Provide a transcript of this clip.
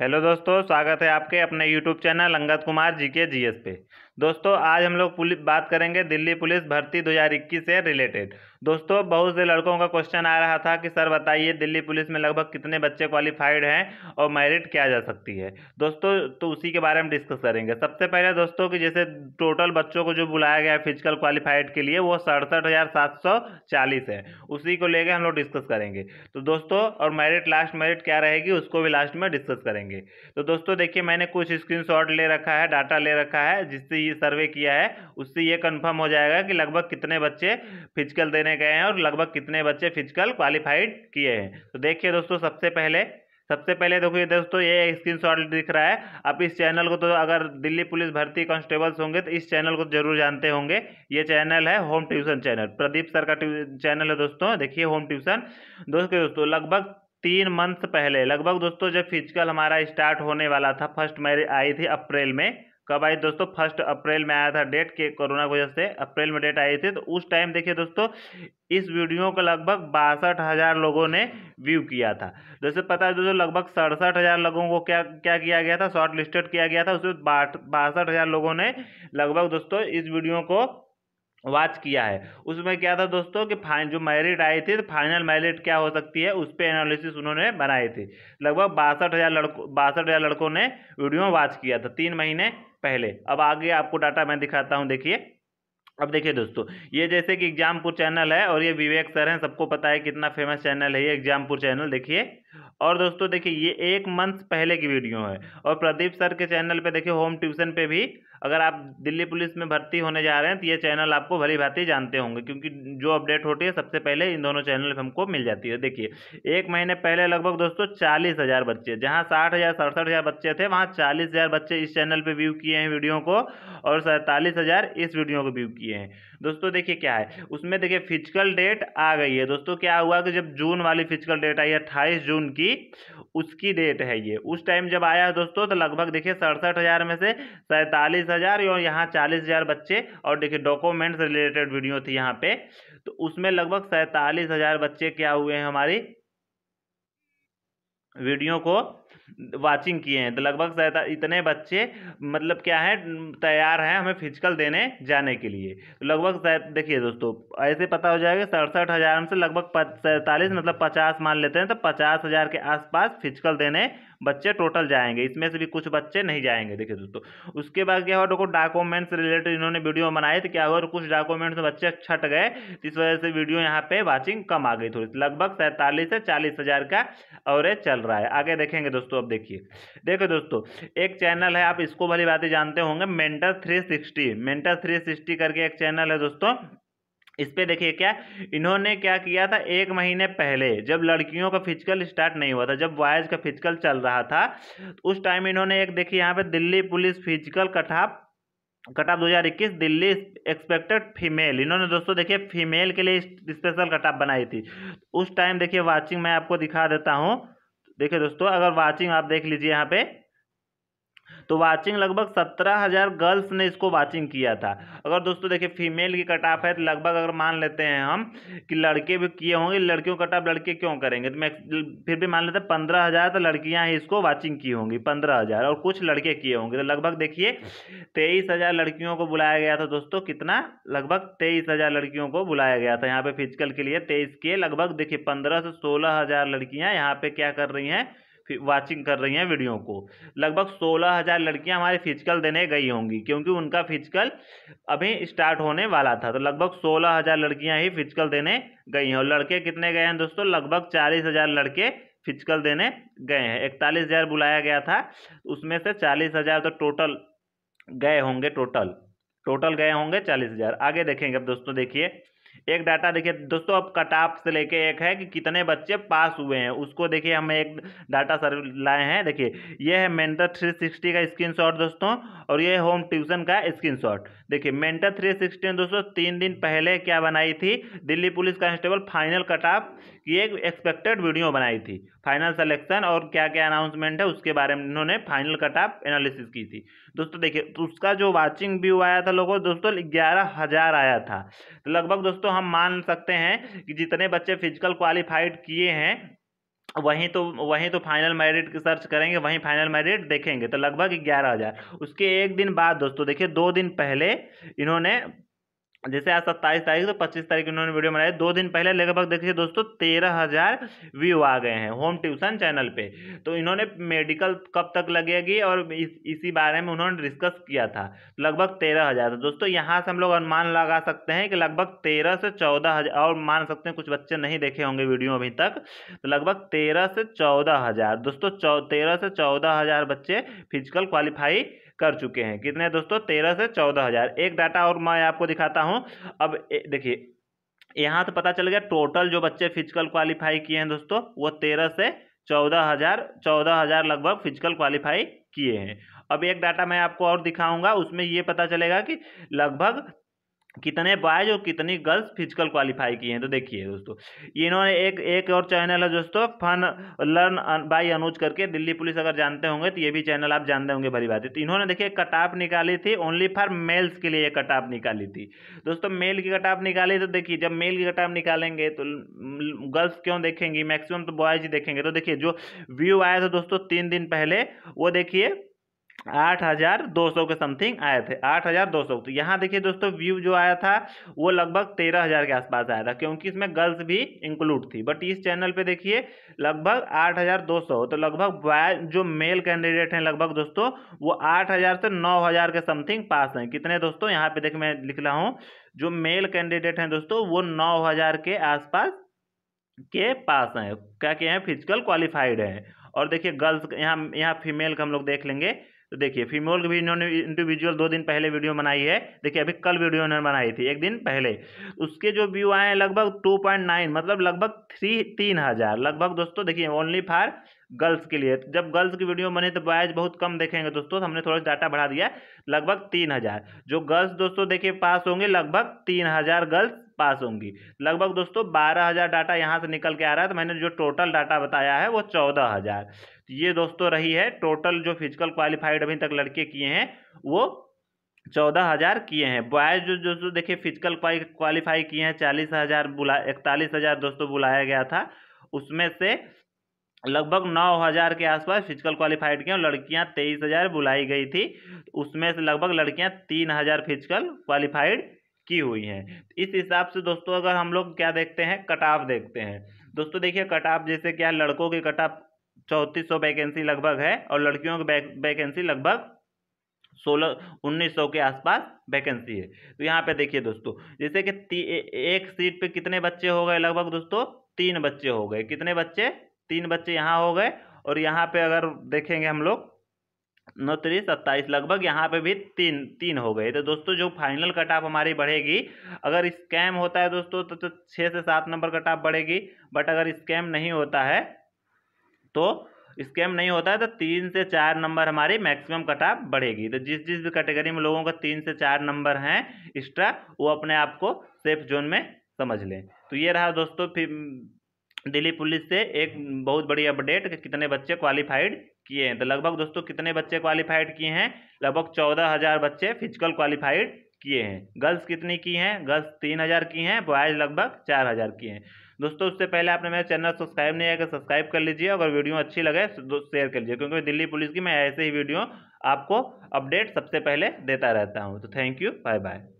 hello दोस्तों स्वागत है आपके अपने यूट्यूब चैनल अंगद कुमार जी के जी पे दोस्तों आज हम लोग पुलिस बात करेंगे दिल्ली पुलिस भर्ती 2021 से रिलेटेड दोस्तों बहुत से लड़कों का क्वेश्चन आ रहा था कि सर बताइए दिल्ली पुलिस में लगभग कितने बच्चे क्वालिफाइड हैं और मेरिट क्या जा सकती है दोस्तों तो उसी के बारे में डिस्कस करेंगे सबसे पहले दोस्तों कि जैसे टोटल बच्चों को जो बुलाया गया है फिजिकल क्वालिफाइड के लिए वो सड़सठ है उसी को लेकर हम लोग डिस्कस करेंगे तो दोस्तों और मेरिट लास्ट मेरिट क्या रहेगी उसको भी लास्ट में डिस्कस करेंगे तो दोस्तों देखिए मैंने कुछ स्क्रीन ले रखा है डाटा ले रखा है जिससे ये सर्वे किया है उससे ये कंफर्म हो जाएगा कि लगभग कितने बच्चे फिजिकल देने गए हैं और लगभग कितने बच्चे फिजिकल क्वालिफाइड किए हैं तो देखिए दोस्तों सबसे पहले सबसे पहले देखो ये दोस्तों ये स्क्रीन शॉट दिख रहा है आप इस चैनल को तो अगर दिल्ली पुलिस भर्ती कांस्टेबल्स होंगे तो इस चैनल को जरूर जानते होंगे ये चैनल है home tuition channel Pradeep sir का चैनल है दोस्तों देखिए होम ट्यूशन दोस्तों दोस्तों लगभग तीन मंथ पहले लगभग दोस्तों जब फिजिकल हमारा स्टार्ट होने वाला था फर्स्ट मैरिज आई थी अप्रैल में कब आई दोस्तों फर्स्ट अप्रैल में आया था डेट के कोरोना की वजह से अप्रैल में डेट आई थी तो उस टाइम देखिए दोस्तों इस वीडियो को लगभग बासठ हज़ार लोगों ने व्यू किया था जैसे पता है दोस्तों लगभग सड़सठ हज़ार लोगों को क्या क्या किया गया था शॉर्ट लिस्टेड किया गया था उसमें बासठ हज़ार लोगों ने लगभग दोस्तों इस वीडियो को वाच किया है उसमें क्या था दोस्तों कि फाइन जो मैरिट आई थी तो फाइनल मैरिट क्या हो सकती है उस पर एनालिसिस उन्होंने बनाई थी लगभग बासठ हज़ार लड़कों बासठ हज़ार लड़कों ने वीडियो वाच किया था तीन महीने पहले अब आगे आपको डाटा मैं दिखाता हूँ देखिए अब देखिए दोस्तों ये जैसे कि एग्जामपुर चैनल है और ये विवेक सर हैं सबको पता है कितना फेमस चैनल है ये एग्जामपुर चैनल देखिए और दोस्तों देखिए ये एक मंथ पहले की वीडियो है और प्रदीप सर के चैनल पे देखिए होम ट्यूशन पे भी अगर आप दिल्ली पुलिस में भर्ती होने जा रहे हैं तो ये चैनल आपको भली भांति जानते होंगे क्योंकि जो अपडेट होती है सबसे पहले इन दोनों चैनल पर हमको मिल जाती है देखिए एक महीने पहले लगभग दोस्तों चालीस हज़ार बच्चे जहाँ साठ हज़ार सड़सठ हज़ार बच्चे थे वहाँ चालीस हज़ार बच्चे इस चैनल पर व्यू किए हैं वीडियो को और सैंतालीस हज़ार इस वीडियो को व्यू किए हैं दोस्तों देखिए क्या है उसमें देखिए फिजिकल डेट आ गई है दोस्तों क्या हुआ कि जब जून वाली फिजिकल डेट आई है अट्ठाईस जून की उसकी डेट है ये उस टाइम जब आया है दोस्तों तो लगभग देखिए सड़सठ हज़ार में से सैंतालीस हज़ार और यहाँ चालीस हज़ार बच्चे और देखिए डॉक्यूमेंट्स रिलेटेड वीडियो थी यहाँ पे तो उसमें लगभग सैंतालीस हज़ार बच्चे क्या हुए हैं हमारी वीडियो को वाचिंग किए हैं तो लगभग इतने बच्चे मतलब क्या है तैयार हैं हमें फिजिकल देने जाने के लिए तो लगभग देखिए दोस्तों ऐसे पता हो जाएगा सड़सठ हज़ार में से लगभग सैंतालीस मतलब पचास मान लेते हैं तो पचास हज़ार के आसपास फिजिकल देने बच्चे टोटल जाएंगे इसमें से भी कुछ बच्चे नहीं जाएंगे देखिए दोस्तों उसके बाद क्या हुआ देखो डॉक्यूमेंट्स रिलेटेड इन्होंने वीडियो बनाई तो क्या हुआ और कुछ डॉक्यूमेंट्स में बच्चे छट गए तो इस वजह से वीडियो यहाँ पे वाचिंग कम आ गई थोड़ी लगभग सैंतालीस से चालीस हज़ार का एवरेज चल रहा है आगे देखेंगे दोस्तों अब देखिए देखो दोस्तों एक चैनल है आप इसको भली बातें जानते होंगे mentor three sixty mentor three sixty करके एक चैनल है दोस्तों इस पे देखिए क्या इन्होंने क्या किया था एक महीने पहले जब लड़कियों का फिजिकल स्टार्ट नहीं हुआ था जब बॉयज़ का फिजिकल चल रहा था उस टाइम इन्होंने एक देखिए यहाँ पे Delhi police physical cutoff cutoff 2021 Delhi expected female इन्होंने दोस्तों देखिए फीमेल के लिए स्पेशल कटाप बनाई थी उस टाइम देखिए वाचिंग मैं आपको दिखा देता हूँ देखिए दोस्तों अगर वाचिंग आप देख लीजिए यहाँ पे तो वाचिंग लगभग सत्रह हज़ार गर्ल्स ने इसको वाचिंग किया था अगर दोस्तों देखिए फीमेल की कट ऑफ है तो लगभग अगर मान लेते हैं हम कि लड़के भी किए होंगे लड़कियों कट ऑफ लड़के क्यों करेंगे तो मैं फिर भी मान लेते हैं पंद्रह हज़ार तो लड़कियाँ ही इसको वाचिंग की होंगी पंद्रह हज़ार और कुछ लड़के किए होंगे तो लगभग देखिए तेईस हज़ार लड़कियों को बुलाया गया था दोस्तों कितना लगभग तेईस हज़ार लड़कियों को बुलाया गया था यहाँ पे फिजिकल के लिए तेईस के लगभग देखिए पंद्रह से सोलह हज़ार लड़कियाँ यहाँ पे क्या कर रही हैं वाचिंग कर रही हैं वीडियो को लगभग सोलह हज़ार लड़कियाँ हमारे फिजिकल देने गई होंगी क्योंकि उनका फिजिकल अभी स्टार्ट होने वाला था तो लगभग सोलह हज़ार लड़कियाँ ही फिजिकल देने गई हैं और लड़के कितने गए हैं दोस्तों लगभग चालीस हज़ार लड़के फिजिकल देने गए हैं इकतालीस हज़ार बुलाया गया था उसमें से चालीस हज़ार तो टोटल गए होंगे टोटल टोटल गए होंगे चालीस हज़ार आगे देखेंगे अब दोस्तों देखिए एक डाटा देखिए दोस्तों अब कट ऑफ से लेके एक है कि कितने बच्चे पास हुए हैं उसको देखिए हम एक डाटा सर लाए हैं देखिए ये है मेंटर 360 का स्क्रीनशॉट दोस्तों और ये होम ट्यूशन का स्क्रीनशॉट देखिए मेंटर 360 ने दोस्तों तीन दिन पहले क्या बनाई थी Delhi police constable final cut off की एक एक्सपेक्टेड वीडियो बनाई थी फाइनल सेलेक्शन और क्या क्या अनाउंसमेंट है उसके बारे में इन्होंने फाइनल कट ऑफ एनालिसिस की थी दोस्तों देखिए उसका जो वाचिंग व्यू आया था लोगों दोस्तों ग्यारह हज़ार आया था तो लगभग दोस्तों तो हम मान सकते हैं कि जितने बच्चे फिजिकल क्वालिफाइड किए हैं वहीं तो वहीं तो फाइनल मेरिट की सर्च करेंगे वहीं फाइनल मेरिट देखेंगे तो लगभग ग्यारह हज़ार उसके एक दिन बाद दोस्तों देखिए दो दिन पहले इन्होंने जैसे आज सत्ताईस तारीख तो पच्चीस तारीख इन्होंने वीडियो बनाई दो दिन पहले लगभग देखिए दोस्तों तेरह हज़ार व्यू आ गए हैं होम ट्यूशन चैनल पे तो इन्होंने मेडिकल कब तक लगेगी और इस, इसी बारे में उन्होंने डिस्कस किया था लगभग तेरह हज़ार तो दोस्तों यहाँ से हम लोग अनुमान लगा सकते हैं कि लगभग तेरह से चौदह हज़ार और मान सकते हैं कुछ बच्चे नहीं देखे होंगे वीडियो अभी तक तो लगभग तेरह से चौदह हज़ार दोस्तों तेरह से चौदह हज़ार बच्चे फिजिकल क्वालिफाई कर चुके हैं कितने दोस्तों तेरह से चौदह हज़ार एक डाटा और मैं आपको दिखाता हूँ अब देखिए यहाँ तो पता चल गया टोटल जो बच्चे फिजिकल क्वालिफाई किए हैं दोस्तों वो तेरह से चौदह हज़ार चौदह हज़ार लगभग फिजिकल क्वालिफाई किए हैं अब एक डाटा मैं आपको और दिखाऊंगा उसमें ये पता चलेगा कि लगभग कितने बॉयज और कितनी गर्ल्स फिजिकल क्वालिफाई किए हैं तो देखिए दोस्तों इन्होंने एक एक और चैनल है दोस्तों फन लर्न बाय अनुज करके दिल्ली पुलिस अगर जानते होंगे तो ये भी चैनल आप जानते होंगे भरी बात है तो इन्होंने देखिए कट ऑफ निकाली थी ओनली फॉर मेल्स के लिए ये कट ऑफ निकाली थी दोस्तों मेल की कट ऑफ निकाली तो देखिए जब मेल की कट ऑफ निकालेंगे तो गर्ल्स क्यों देखेंगी मैक्सिमम तो बॉयज ही देखेंगे तो देखिए जो व्यू आया था दोस्तों तीन दिन पहले वो देखिए आठ हज़ार दो सौ के समथिंग आए थे आठ हज़ार दो सौ तो यहाँ देखिए दोस्तों व्यू जो आया था वो लगभग तेरह हज़ार के आसपास आया था क्योंकि इसमें गर्ल्स भी इंक्लूड थी बट इस चैनल पे देखिए लगभग आठ हज़ार दो सौ तो लगभग बॉय जो मेल कैंडिडेट हैं लगभग दोस्तों वो आठ हज़ार से नौ हज़ार के समथिंग पास हैं कितने दोस्तों यहाँ पे देखिए मैं लिख रहा हूँ जो मेल कैंडिडेट हैं दोस्तों वो नौ हज़ार के आसपास के पास हैं क्या क्या हैं फिजिकल क्वालिफाइड हैं और देखिए गर्ल्स यहाँ यहाँ फीमेल का हम लोग देख लेंगे तो देखिए फीमेल भी इन्होंने इंडिविजुअल दो दिन पहले वीडियो बनाई है देखिए अभी कल वीडियो इन्होंने बनाई थी एक दिन पहले उसके जो व्यू आए हैं लगभग टू पॉइंट नाइन मतलब लगभग थ्री तीन हज़ार लगभग दोस्तों देखिए ओनली फॉर गर्ल्स के लिए जब गर्ल्स की वीडियो बने तो बॉयज बहुत कम देखेंगे दोस्तों हमने थोड़ा डाटा बढ़ा दिया लगभग तीन हज़ार जो गर्ल्स दोस्तों देखिए पास होंगे लगभग तीन हज़ार गर्ल्स पास होंगी लगभग दोस्तों बारह हज़ार डाटा यहाँ से निकल के आ रहा है तो मैंने जो टोटल डाटा बताया है वो चौदह तो ये दोस्तों रही है टोटल जो फिजिकल क्वालिफाइड अभी तक लड़के किए हैं वो चौदह हज़ार किए हैं बॉयज जो दोस्तों देखिए फिजिकल क्वालिफाई किए हैं चालीस हज़ार बुला इकतालीस हज़ार दोस्तों बुलाया गया था उसमें से लगभग नौ हज़ार के आसपास फिजिकल क्वालिफाइड किए और लड़कियां तेईस हज़ार बुलाई गई थी उसमें से लगभग लड़कियां तीन हज़ार फिजिकल क्वालिफाइड की हुई हैं इस हिसाब से दोस्तों अगर हम लोग क्या देखते हैं कटाव देखते हैं दोस्तों देखिए कटाव जैसे क्या लड़कों की कटाव चौंतीस सौ वैकेंसी लगभग है और लड़कियों की वैकेंसी लगभग सोलह उन्नीस सौ के आसपास वैकेंसी है तो यहाँ पे देखिए दोस्तों जैसे कि एक सीट पे कितने बच्चे हो गए लगभग दोस्तों तीन बच्चे हो गए कितने बच्चे तीन बच्चे यहाँ हो गए और यहाँ पे अगर देखेंगे हम लोग नौ तीस सत्ताईस लगभग यहाँ पे भी तीन तीन हो गए तो दोस्तों जो फाइनल कट ऑफ हमारी बढ़ेगी अगर स्कैम होता है दोस्तों तो, तो छः से सात नंबर कट ऑफ बढ़ेगी बट अगर स्कैम नहीं होता है तो स्कैम नहीं होता है तो तीन से चार नंबर हमारी मैक्सिमम कट ऑफ बढ़ेगी तो जिस जिस भी कैटेगरी में लोगों का तीन से चार नंबर हैं एक्स्ट्रा वो अपने आप को सेफ जोन में समझ लें तो ये रहा दोस्तों फिर दिल्ली पुलिस से एक बहुत बड़ी अपडेट कि कितने बच्चे क्वालिफाइड किए हैं तो लगभग दोस्तों कितने बच्चे क्वालिफाइड किए हैं लगभग चौदह हज़ार बच्चे फिजिकल क्वालिफाइड किए हैं गर्ल्स कितनी की हैं गर्ल्स तीन हज़ार की हैं बॉयज़ लगभग चार हज़ार की हैं दोस्तों उससे पहले आपने मेरा चैनल सब्सक्राइब नहीं किया सब्सक्राइब तो कर लीजिए अगर वीडियो अच्छी लगे तो शेयर कर लीजिए क्योंकि दिल्ली पुलिस की मैं ऐसे ही वीडियो आपको अपडेट सबसे पहले देता रहता हूँ तो थैंक यू बाय बाय